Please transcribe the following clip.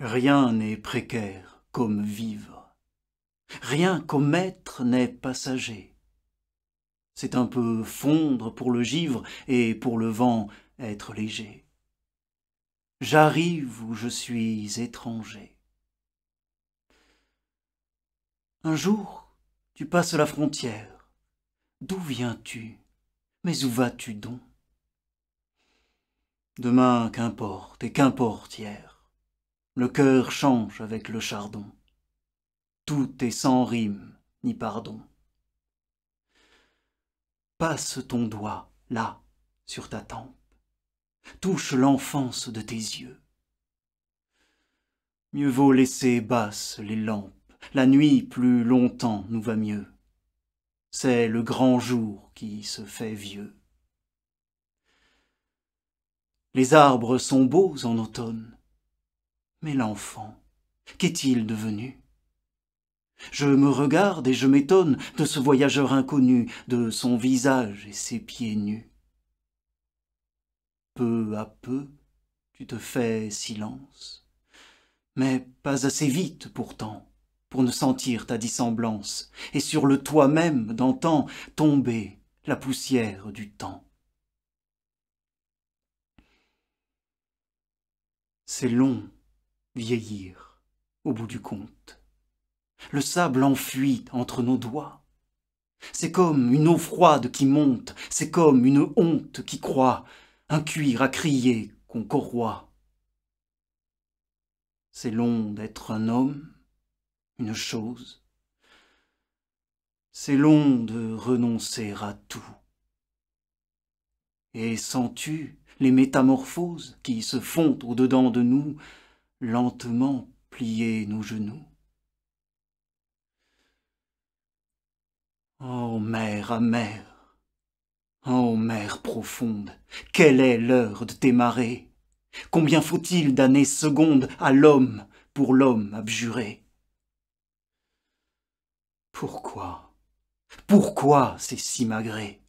Rien n'est précaire comme vivre. Rien comme être n'est passager. C'est un peu fondre pour le givre et pour le vent être léger. J'arrive où je suis étranger. Un jour, tu passes la frontière. D'où viens-tu Mais où vas-tu donc Demain, qu'importe et qu'importe hier le cœur change avec le chardon. Tout est sans rime ni pardon. Passe ton doigt là sur ta tempe, touche l'enfance de tes yeux. Mieux vaut laisser basses les lampes, la nuit plus longtemps nous va mieux. C'est le grand jour qui se fait vieux. Les arbres sont beaux en automne, mais l'enfant, qu'est-il devenu Je me regarde et je m'étonne de ce voyageur inconnu, de son visage et ses pieds nus. Peu à peu, tu te fais silence, mais pas assez vite pourtant pour ne sentir ta dissemblance, et sur le toi même d'antan tomber la poussière du temps. C'est long vieillir au bout du compte. Le sable enfuit entre nos doigts. C'est comme une eau froide qui monte, c'est comme une honte qui croît, un cuir à crier qu'on corroie. C'est long d'être un homme, une chose. C'est long de renoncer à tout. Et sens-tu les métamorphoses qui se font au-dedans de nous lentement plier nos genoux. Oh mer amère, oh mer profonde, quelle est l'heure de tes marées Combien faut-il d'années secondes à l'homme pour l'homme abjuré Pourquoi, pourquoi ces magré